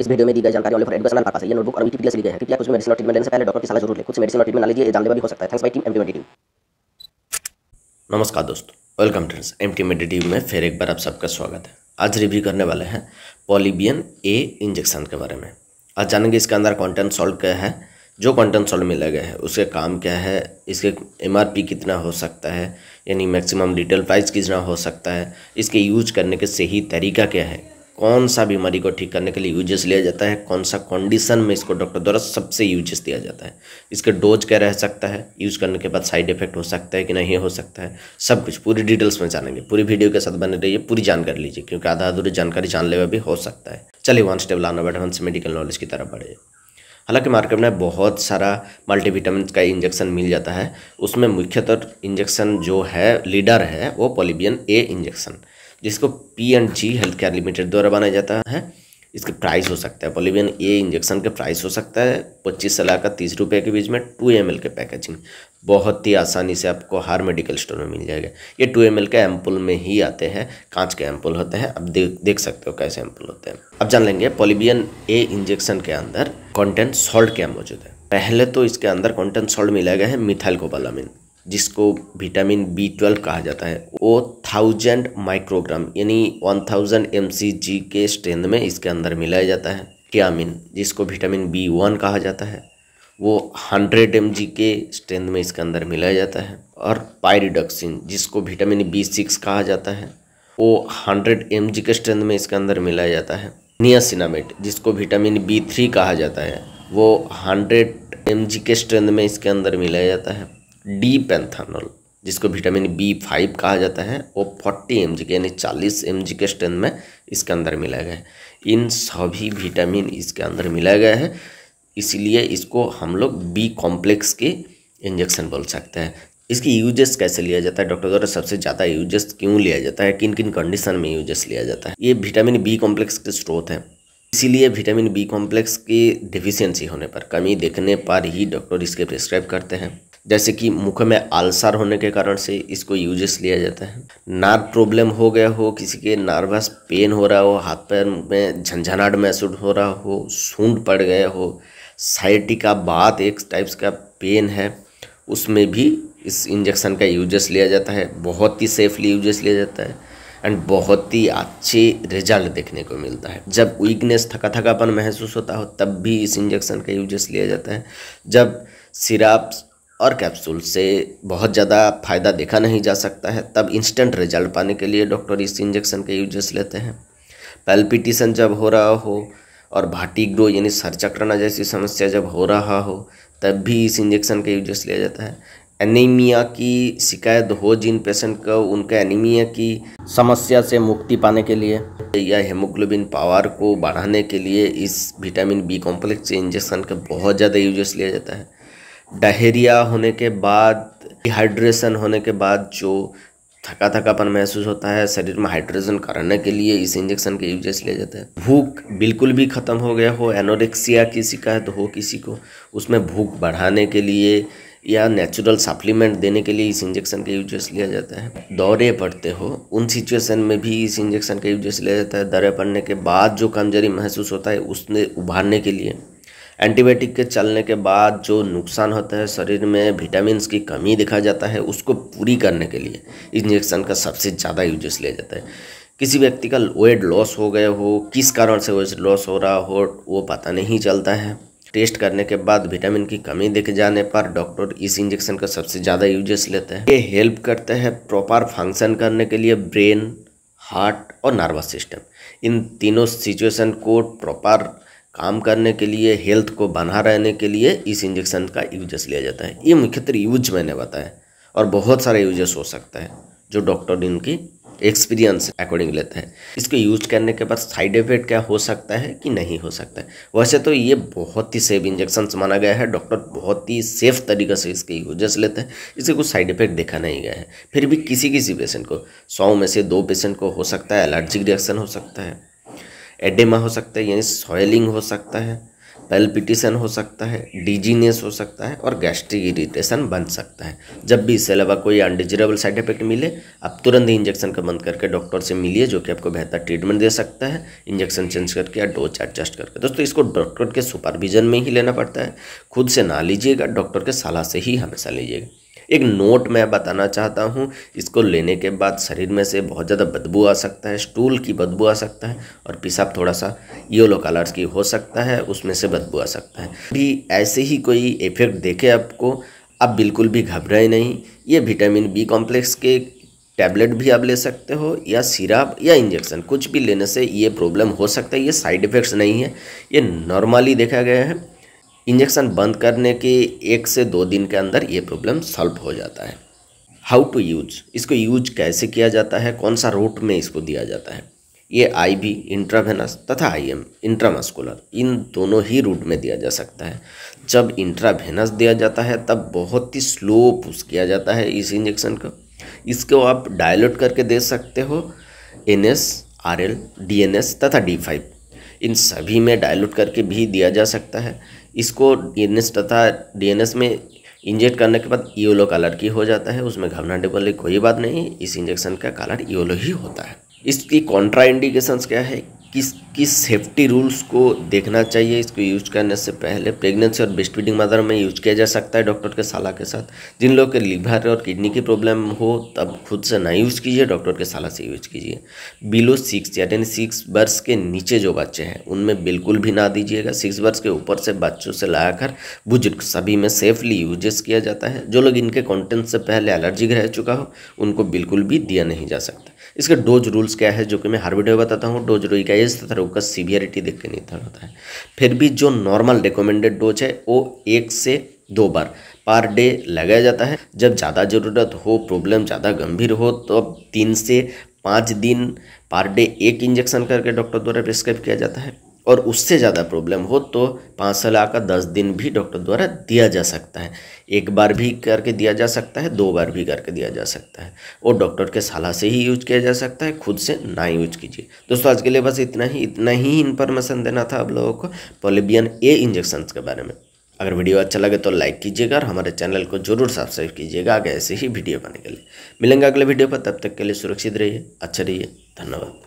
इस वीडियो में दी गई जानकारी ऑल फॉर एडुकेशनल पर्पस है ये नोटबुक और विकिपीडिया से ली गई है कृपया कुछ भी मेडिसिन और ट्रीटमेंट लेने से पहले डॉक्टर की सलाह जरूर लें कुछ मेडिसिन और ट्रीटमेंट ना लीजिए जानलेवा भी हो सकता है thanks by team MT team नमस्कार दोस्तों वेलकम फ्रेंड्स एमटी मेडिटिव में फिर एक बार आप सबका स्वागत है आज रिव्यू करने वाले हैं पॉलीबियन ए इंजेक्शन के बारे में आज जानेंगे इसके अंदर कॉन्टेंट सॉल्व क्या है जो कंटेंट सॉल्व मिला गया है उसके काम क्या है इसके एमआरपी कितना हो सकता है यानी मैक्सिमम रिटेल प्राइस कितना हो सकता है इसके यूज करने के सही तरीका क्या है कौन सा बीमारी को ठीक करने के लिए यूजेस लिया जाता है कौन सा कंडीशन में इसको डॉक्टर द्वारा सबसे यूजेस दिया जाता है इसके डोज क्या रह सकता है यूज़ करने के बाद साइड इफेक्ट हो सकता है कि नहीं हो सकता है सब कुछ पूरी डिटेल्स में जानेंगे पूरी वीडियो के साथ बने रहिए पूरी जानकारी लीजिए क्योंकि आधा अधूरी जानकारी जान लेवा भी हो सकता है चलिए वन स्टेप लाना एडवांस मेडिकल नॉलेज की तरफ बढ़े हालांकि मार्केट में बहुत सारा मल्टीविटामिन का इंजेक्शन मिल जाता है उसमें मुख्यतः इंजेक्शन जो है लीडर है वो पोलिबियन ए इंजेक्शन जिसको P and G health care limited द्वारा बनाया जाता है इसके प्राइस हो सकता है पोलिवियन ए इंजेक्शन के प्राइस हो सकता है पच्चीस से लाकर तीस रुपये के बीच में टू एम के पैकेजिंग बहुत ही आसानी से आपको हर मेडिकल स्टोर में मिल जाएगा ये टू एम के एम्पुल में ही आते हैं कांच के एम्पुल होते हैं अब देख देख सकते हो कैसे एम्पुल होते हैं अब जान लेंगे पोलिबियन ए इंजेक्शन के अंदर कॉन्टेंट सॉल्ट क्या मौजूद है पहले तो इसके अंदर कॉन्टेंट सॉल्ट मिला गया है मिथाइल कोबालामिन जिसको विटामिन बी ट्वेल्व कहा जाता है वो थाउजेंड माइक्रोग्राम यानी वन थाउजेंड एम के स्ट्रेंथ में इसके अंदर मिलाया जाता है क्यामिन जिसको विटामिन बी वन कहा जाता है वो हंड्रेड एम के स्ट्रेंथ में इसके अंदर मिलाया जाता है और पायरिडक्सिन जिसको विटामिन बी सिक्स कहा जाता है वो हंड्रेड एम के स्ट्रेंथ में इसके अंदर मिलाया जाता है नियासिनामेट जिसको विटामिन बी थ्री कहा जाता है वो हंड्रेड एम के स्ट्रेंथ में इसके अंदर मिलाया जाता है डी पैंथानोल जिसको विटामिन बी फाइव कहा जाता है वो फोर्टी एम के यानी चालीस एम के स्ट्रेंथ में इसके अंदर मिला गया है इन सभी विटामिन इसके अंदर मिला गया है इसलिए इसको हम लोग बी कॉम्प्लेक्स के इंजेक्शन बोल सकते हैं इसकी यूजेस कैसे लिया जाता है डॉक्टर द्वारा सबसे ज़्यादा यूजेस क्यों लिया जाता है किन किन कंडीशन में यूजेस लिया जाता है ये विटामिन बी कॉम्प्लेक्स के स्रोत है इसीलिए विटामिन बी कॉम्प्लेक्स की डिफिशियंसी होने पर कमी देखने पर ही डॉक्टर इसके प्रिस्क्राइब करते हैं जैसे कि मुख में आलसर होने के कारण से इसको यूजेस लिया जाता है नार्व प्रॉब्लम हो गया हो किसी के नर्वस पेन हो रहा हो हाथ पैर में झंझनाट महसूस हो रहा हो सूंड पड़ गया हो साइटी का बात एक टाइप्स का पेन है उसमें भी इस इंजेक्शन का यूजेस लिया जाता है बहुत ही सेफली यूजेस लिया जाता है एंड बहुत ही अच्छे रिजल्ट देखने को मिलता है जब वीकनेस थका थकापन महसूस होता हो तब भी इस इंजेक्शन का यूजेस लिया जाता है जब सिराप और कैप्सूल से बहुत ज़्यादा फ़ायदा देखा नहीं जा सकता है तब इंस्टेंट रिजल्ट पाने के लिए डॉक्टर इस इंजेक्शन के यूजेस लेते हैं पैल्पिटिशन जब हो रहा हो और भाटी ग्रो यानी सर जैसी समस्या जब हो रहा हो तब भी इस इंजेक्शन का यूजेस लिया जाता है एनीमिया की शिकायत हो जिन पेशेंट को उनके एनीमिया की समस्या से मुक्ति पाने के लिए या हेमोग्लोबिन पावर को बढ़ाने के लिए इस विटामिन बी कॉम्प्लेक्स इंजेक्शन का बहुत ज़्यादा यूजेस लिया जाता है डहेरिया होने के बाद डिहाइड्रेशन होने के बाद जो थका थकापन महसूस होता है शरीर में हाइड्रेशन कराने के लिए इस इंजेक्शन के यूजेस लिया जाता है भूख बिल्कुल भी ख़त्म हो गया हो एनोरेक्सिया किसी का है तो हो किसी को उसमें भूख बढ़ाने के लिए या नेचुरल सप्लीमेंट देने के लिए इस इंजेक्शन के यूजेस लिया जाता है दौरे पड़ते हो उन सिचुएशन में भी इस इंजेक्शन का यूजेस लिया जाता है दौरे पड़ने के बाद जो कमजोरी महसूस होता है उसने उभारने के लिए एंटीबायोटिक के चलने के बाद जो नुकसान होता है शरीर में विटामिनस की कमी देखा जाता है उसको पूरी करने के लिए इंजेक्शन का सबसे ज़्यादा यूजेस लिया जाता है किसी व्यक्ति का वेट लॉस हो गया हो किस कारण से वेट लॉस हो रहा हो वो पता नहीं चलता है टेस्ट करने के बाद विटामिन की कमी दिख जाने पर डॉक्टर इस इंजेक्शन का सबसे ज़्यादा यूजेस लेते हैं ये हेल्प करते हैं प्रॉपर फंक्शन करने के लिए ब्रेन हार्ट और नर्वस सिस्टम इन तीनों सिचुएशन को प्रॉपर काम करने के लिए हेल्थ को बना रहने के लिए इस इंजेक्शन का यूजेस लिया जाता है ये मुख्यतः यूज मैंने बताया और बहुत सारे यूजेस हो सकता है जो डॉक्टर इनकी एक्सपीरियंस अकॉर्डिंग लेते हैं इसको यूज करने के बाद साइड इफेक्ट क्या हो सकता है कि नहीं हो सकता है वैसे तो ये बहुत ही सेफ इंजेक्शन माना गया है डॉक्टर बहुत ही सेफ तरीके से इसके यूजेस लेते हैं इसे कुछ साइड इफेक्ट देखा नहीं गया है फिर भी किसी किसी पेशेंट को सौ में से दो पेशेंट को हो सकता है एलर्जिक रिएक्शन हो सकता है एडेमा हो सकता है यानी सॉयलिंग हो सकता है पेल्पिटिशन हो सकता है डिजीनेस हो सकता है और गैस्ट्रिक इरिटेशन बन सकता है जब भी इससे अलावा कोई अनडिजरेबल साइड इफेक्ट मिले आप तुरंत ही इंजेक्शन का बंद करके डॉक्टर से मिलिए जो कि आपको बेहतर ट्रीटमेंट दे सकता है इंजेक्शन चेंज करके या डोज एडजस्ट करके दोस्तों इसको डॉक्टर के सुपरविजन में ही लेना पड़ता है खुद से ना लीजिएगा डॉक्टर के सलाह से ही हमेशा लीजिएगा एक नोट मैं बताना चाहता हूँ इसको लेने के बाद शरीर में से बहुत ज़्यादा बदबू आ सकता है स्टूल की बदबू आ सकता है और पेशाब थोड़ा सा येलो कलर्स की हो सकता है उसमें से बदबू आ सकता है भी ऐसे ही कोई इफेक्ट देखे आपको आप बिल्कुल भी घबराए नहीं ये विटामिन बी कॉम्प्लेक्स के टैबलेट भी आप ले सकते हो या सिराप या इंजेक्शन कुछ भी लेने से ये प्रॉब्लम हो सकता है ये साइड इफ़ेक्ट्स नहीं है ये नॉर्मली देखा गया है इंजेक्शन बंद करने के एक से दो दिन के अंदर ये प्रॉब्लम सॉल्व हो जाता है हाउ टू यूज इसको यूज कैसे किया जाता है कौन सा रूट में इसको दिया जाता है ये आई बी इंट्रावेनस तथा आई एम इंट्रामस्कुलर इन दोनों ही रूट में दिया जा सकता है जब इंट्रावेनस दिया जाता है तब बहुत ही स्लो पुश किया जाता है इस इंजेक्शन को इसको आप डायलोट करके दे सकते हो N S R L D N S तथा डी फाइव इन सभी में डायलोट करके भी दिया जा सकता है इसको डीएनएस तथा डीएनएस में इंजेक्ट करने के बाद योलो e कलर की हो जाता है उसमें घबराने वाली कोई बात नहीं इस इंजेक्शन का कलर योलो e ही होता है इसकी कॉन्ट्रा इंडिकेशन क्या है किस किस सेफ्टी रूल्स को देखना चाहिए इसको यूज करने से पहले प्रेगनेंसी और बेस्ट फीडिंग मदर में यूज किया जा सकता है डॉक्टर के सलाह के साथ जिन लोगों के लिवर और किडनी की प्रॉब्लम हो तब खुद से ना यूज़ कीजिए डॉक्टर के सलाह से यूज कीजिए बिलो सिक्स यानी सिक्स वर्ष के नीचे जो बच्चे हैं उनमें बिल्कुल भी ना दीजिएगा सिक्स वर्ष के ऊपर से बच्चों से लाकर बुजुर्ग सभी में सेफली यूजेस किया जाता है जो लोग इनके कॉन्टेंट से पहले एलर्जिक रह चुका हो उनको बिल्कुल भी दिया नहीं जा सकता इसका डोज रूल्स क्या है जो कि मैं हर वीडियो में बताता हूँ डोज रोई का एज तथा रोग का सीवियरिटी देख के निर्धारण होता है फिर भी जो नॉर्मल रिकोमेंडेड डोज है वो एक से दो बार पर डे लगाया जाता है जब ज़्यादा ज़रूरत हो प्रॉब्लम ज़्यादा गंभीर हो तो अब तीन से पाँच दिन पर डे एक इंजेक्शन करके डॉक्टर द्वारा प्रिस्क्राइब किया जाता है और उससे ज़्यादा प्रॉब्लम हो तो पाँच साल का दस दिन भी डॉक्टर द्वारा दिया जा सकता है एक बार भी करके दिया जा सकता है दो बार भी करके दिया जा सकता है और डॉक्टर के सलाह से ही यूज किया जा सकता है खुद से ना यूज कीजिए दोस्तों आज के लिए बस इतना ही इतना ही इन्फॉर्मेशन देना था आप लोगों को पोलिबियन ए इंजेक्शन के बारे में अगर वीडियो अच्छा लगे तो लाइक कीजिएगा और हमारे चैनल को जरूर सब्सक्राइब कीजिएगा आगे ऐसे ही वीडियो बने के लिए मिलेंगे अगले वीडियो पर तब तक के लिए सुरक्षित रहिए अच्छा रहिए धन्यवाद